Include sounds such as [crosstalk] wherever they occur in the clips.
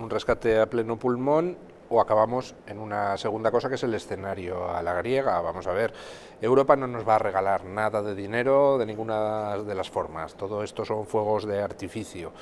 Un rescate a pleno pulmón o acabamos en una segunda cosa que es el escenario a la griega. Vamos a ver, Europa no nos va a regalar nada de dinero de ninguna de las formas. Todo esto son fuegos de artificio.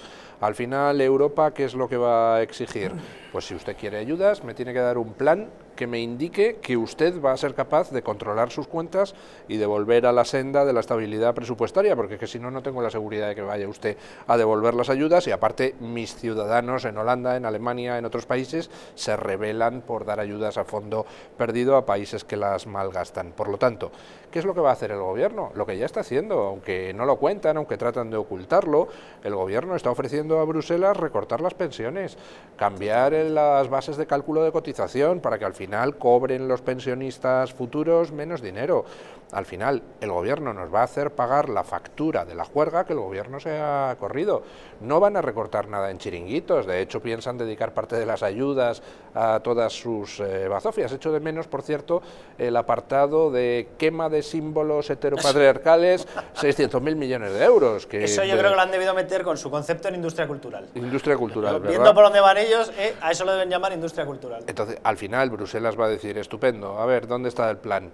Al final, Europa, ¿qué es lo que va a exigir? Pues si usted quiere ayudas, me tiene que dar un plan que me indique que usted va a ser capaz de controlar sus cuentas y de volver a la senda de la estabilidad presupuestaria, porque si no, no tengo la seguridad de que vaya usted a devolver las ayudas y aparte mis ciudadanos en Holanda, en Alemania, en otros países, se rebelan por dar ayudas a fondo perdido a países que las malgastan. Por lo tanto, ¿qué es lo que va a hacer el gobierno? Lo que ya está haciendo, aunque no lo cuentan, aunque tratan de ocultarlo, el gobierno está ofreciendo a Bruselas recortar las pensiones, cambiar las bases de cálculo de cotización para que al final final cobren los pensionistas futuros menos dinero. Al final, el gobierno nos va a hacer pagar la factura de la juerga que el gobierno se ha corrido. No van a recortar nada en chiringuitos, de hecho piensan dedicar parte de las ayudas a todas sus eh, bazofias. Hecho de menos, por cierto, el apartado de quema de símbolos heteropatriarcales, 600.000 [laughs] millones de euros. Que eso yo creo que lo han debido meter con su concepto en industria cultural. Industria cultural, Viendo por dónde van ellos, eh, a eso lo deben llamar industria cultural. Entonces, al final, Bruselas las va a decir, estupendo, a ver, ¿dónde está el plan?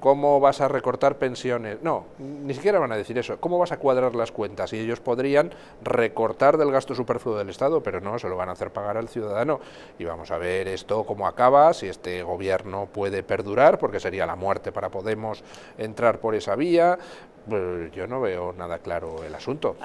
¿Cómo vas a recortar pensiones? No, ni siquiera van a decir eso, ¿cómo vas a cuadrar las cuentas? Y ellos podrían recortar del gasto superfluo del Estado, pero no, se lo van a hacer pagar al ciudadano. Y vamos a ver esto cómo acaba, si este gobierno puede perdurar, porque sería la muerte para Podemos entrar por esa vía. Pues yo no veo nada claro el asunto.